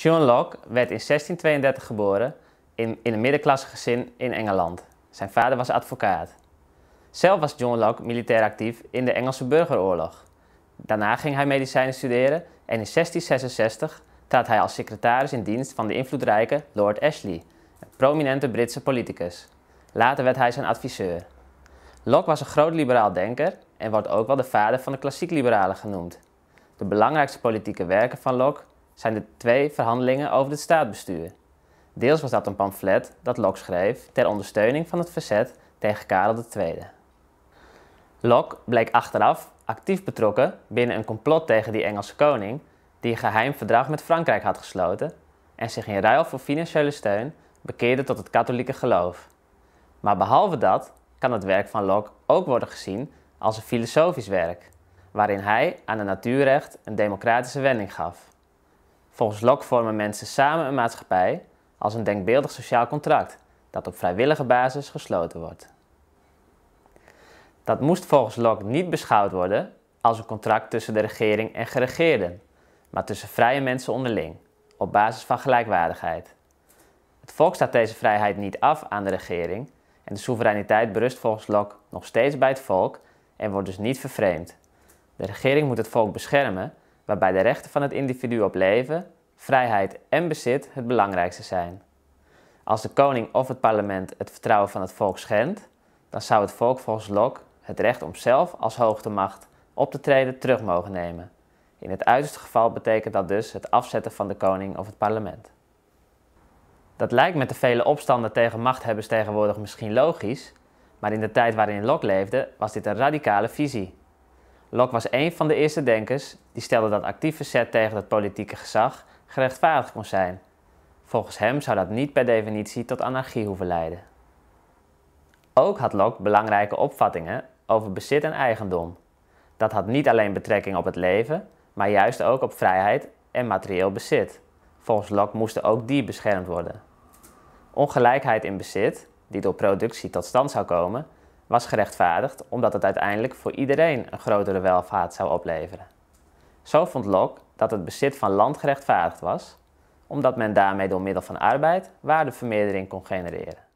John Locke werd in 1632 geboren in, een middenklasse gezin in Engeland. Zijn vader was advocaat. Zelf was John Locke militair actief in de Engelse burgeroorlog. Daarna ging hij medicijnen studeren en in 1666 trad hij als secretaris in dienst van de invloedrijke Lord Ashley, een prominente Britse politicus. Later werd hij zijn adviseur. Locke was een groot liberaal denker en wordt ook wel de vader van de klassiek liberalen genoemd. De belangrijkste politieke werken van Locke zijn de twee verhandelingen over het staatbestuur. Deels was dat een pamflet dat Locke schreef ter ondersteuning van het verzet tegen Karel II. Locke bleek achteraf actief betrokken binnen een complot tegen die Engelse koning, die een geheim verdrag met Frankrijk had gesloten en zich in ruil voor financiële steun bekeerde tot het katholieke geloof. Maar behalve dat kan het werk van Locke ook worden gezien als een filosofisch werk, waarin hij aan het natuurrecht een democratische wending gaf. Volgens Locke vormen mensen samen een maatschappij als een denkbeeldig sociaal contract dat op vrijwillige basis gesloten wordt. Dat moest volgens Locke niet beschouwd worden als een contract tussen de regering en geregeerden, maar tussen vrije mensen onderling, op basis van gelijkwaardigheid. Het volk staat deze vrijheid niet af aan de regering en de soevereiniteit berust volgens Locke nog steeds bij het volk en wordt dus niet vervreemd. De regering moet het volk beschermen waarbij de rechten van het individu op leven, vrijheid en bezit het belangrijkste zijn. Als de koning of het parlement het vertrouwen van het volk schendt, dan zou het volk volgens Locke het recht om zelf als hoogste macht op te treden terug mogen nemen. In het uiterste geval betekent dat dus het afzetten van de koning of het parlement. Dat lijkt met de vele opstanden tegen machthebbers tegenwoordig misschien logisch, maar in de tijd waarin Locke leefde was dit een radicale visie. Locke was een van de eerste denkers die stelde dat actief verzet tegen het politieke gezag gerechtvaardigd kon zijn. Volgens hem zou dat niet per definitie tot anarchie hoeven leiden. Ook had Locke belangrijke opvattingen over bezit en eigendom. Dat had niet alleen betrekking op het leven, maar juist ook op vrijheid en materieel bezit. Volgens Locke moesten ook die beschermd worden. Ongelijkheid in bezit, die door productie tot stand zou komen, was gerechtvaardigd omdat het uiteindelijk voor iedereen een grotere welvaart zou opleveren. Zo vond Locke dat het bezit van land gerechtvaardigd was, omdat men daarmee door middel van arbeid waardevermeerdering kon genereren.